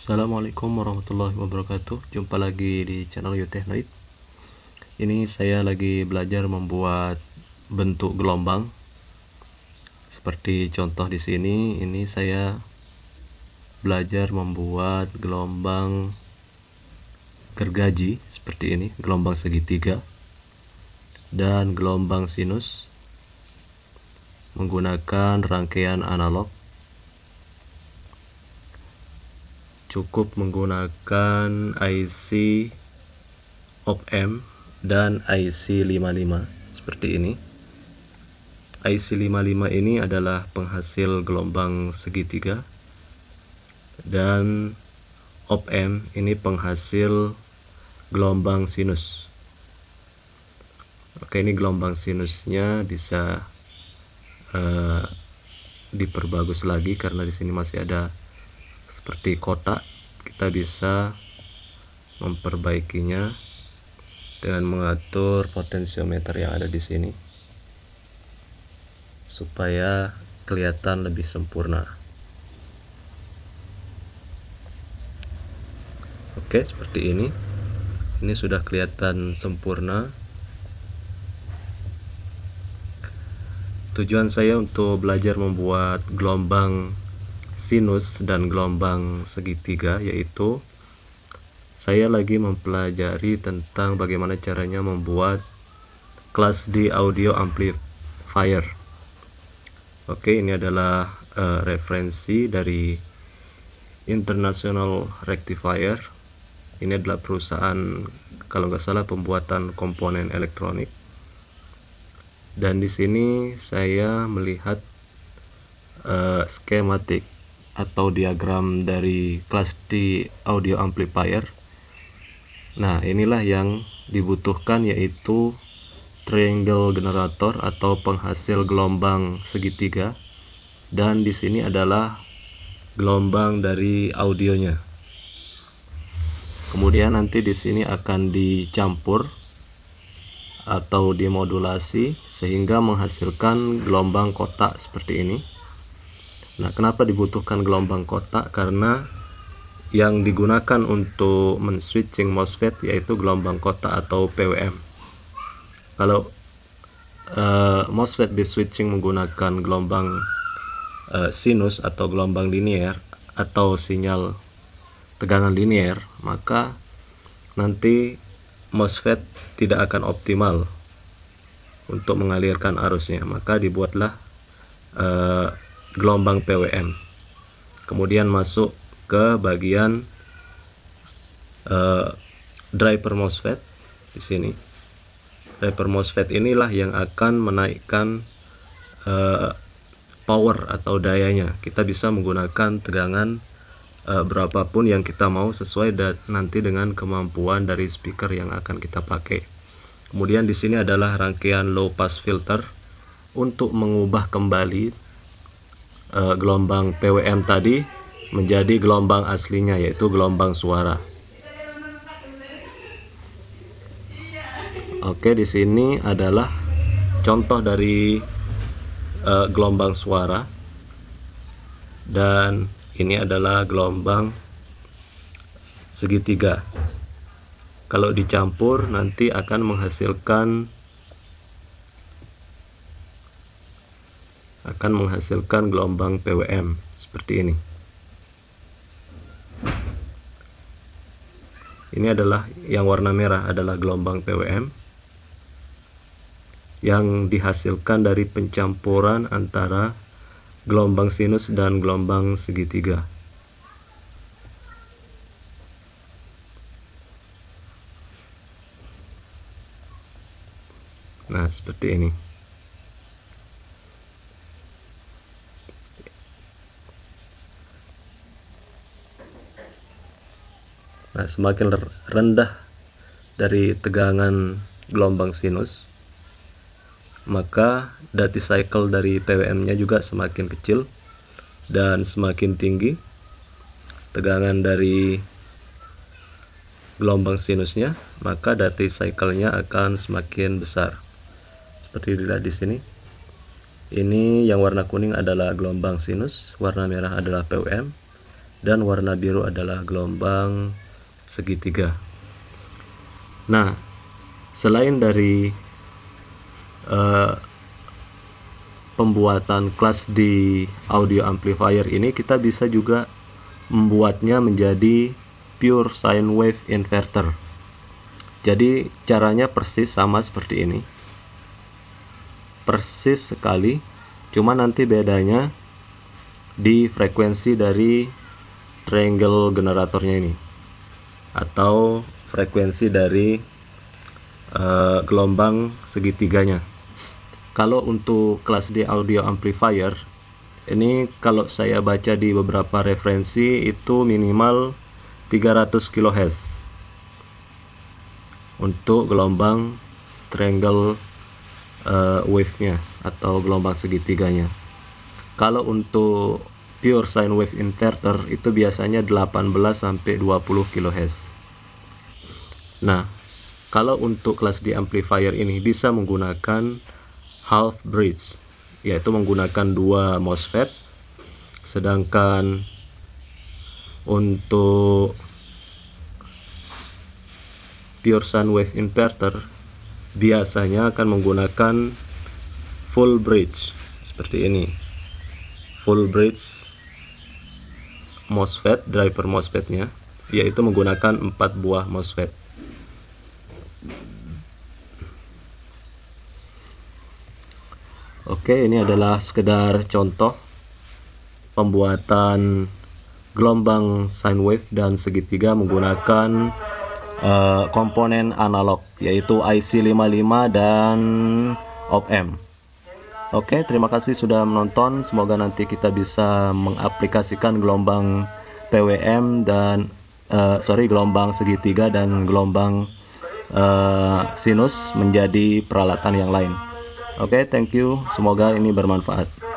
Assalamualaikum warahmatullahi wabarakatuh Jumpa lagi di channel Yotehnoid Ini saya lagi belajar membuat bentuk gelombang Seperti contoh di sini Ini saya belajar membuat gelombang gergaji Seperti ini, gelombang segitiga Dan gelombang sinus Menggunakan rangkaian analog cukup menggunakan IC op dan IC 55 seperti ini IC 55 ini adalah penghasil gelombang segitiga dan op ini penghasil gelombang sinus oke ini gelombang sinusnya bisa uh, diperbagus lagi karena di sini masih ada seperti kotak kita bisa memperbaikinya dengan mengatur potensiometer yang ada di sini supaya kelihatan lebih sempurna oke seperti ini ini sudah kelihatan sempurna tujuan saya untuk belajar membuat gelombang sinus dan gelombang segitiga yaitu saya lagi mempelajari tentang bagaimana caranya membuat kelas di audio amplifier oke ini adalah uh, referensi dari international rectifier ini adalah perusahaan kalau nggak salah pembuatan komponen elektronik dan di sini saya melihat uh, skematik atau diagram dari kelas di audio amplifier. Nah, inilah yang dibutuhkan yaitu triangle generator atau penghasil gelombang segitiga dan di sini adalah gelombang dari audionya. Kemudian nanti di sini akan dicampur atau dimodulasi sehingga menghasilkan gelombang kotak seperti ini. Nah, kenapa dibutuhkan gelombang kotak? Karena yang digunakan untuk men-switching MOSFET yaitu gelombang kotak atau PWM. Kalau uh, MOSFET di switching menggunakan gelombang uh, sinus atau gelombang linier atau sinyal tegangan linier, maka nanti MOSFET tidak akan optimal untuk mengalirkan arusnya. Maka dibuatlah uh, gelombang PWM kemudian masuk ke bagian uh, eh, driver MOSFET di sini driver MOSFET inilah yang akan menaikkan uh, power atau dayanya kita bisa menggunakan tegangan uh, berapapun yang kita mau sesuai nanti dengan kemampuan dari speaker yang akan kita pakai kemudian di sini adalah rangkaian low pass filter untuk mengubah kembali uh, gelombang PWM tadi menjadi gelombang aslinya yaitu gelombang suara. Oke, di sini adalah contoh dari uh, gelombang suara dan ini adalah gelombang segitiga. Kalau dicampur nanti akan menghasilkan akan menghasilkan gelombang PWM seperti ini. Ini adalah yang warna merah adalah gelombang PWM yang dihasilkan dari pencampuran antara gelombang sinus dan gelombang segitiga. Nah, seperti ini. Nah, semakin rendah dari tegangan gelombang sinus maka dati cycle dari PWM nya juga semakin kecil dan semakin tinggi tegangan dari gelombang sinusnya maka dati cycle nya akan semakin besar seperti dilihat di sini ini yang warna kuning adalah gelombang sinus warna merah adalah PWM dan warna biru adalah gelombang segitiga. Nah, selain dari uh, pembuatan kelas di audio amplifier ini, kita bisa juga membuatnya menjadi pure sine wave inverter. Jadi caranya persis sama seperti ini. Persis sekali, cuma nanti bedanya di frekuensi dari triangle generatornya ini atau frekuensi dari uh, gelombang segitiganya. Kalau untuk kelas D audio amplifier, ini kalau saya baca di beberapa referensi itu minimal 300 kHz untuk gelombang triangle uh, wave-nya atau gelombang segitiganya. Kalau untuk pure sine wave inverter itu biasanya 18 sampai 20 kHz. Nah, kalau untuk kelas D amplifier ini bisa menggunakan half bridge, yaitu menggunakan dua MOSFET. Sedangkan untuk pure sine wave inverter biasanya akan menggunakan full bridge seperti ini. Full bridge MOSFET, driver MOSFETnya, yaitu menggunakan empat buah MOSFET. Oke, ini adalah sekedar contoh pembuatan gelombang sine wave dan segitiga menggunakan uh, komponen analog yaitu IC55 dan op-amp. Oke, terima kasih sudah menonton. Semoga nanti kita bisa mengaplikasikan gelombang PWM dan uh, sorry gelombang segitiga dan gelombang uh, sinus menjadi peralatan yang lain. Oke, thank you. Semoga ini bermanfaat.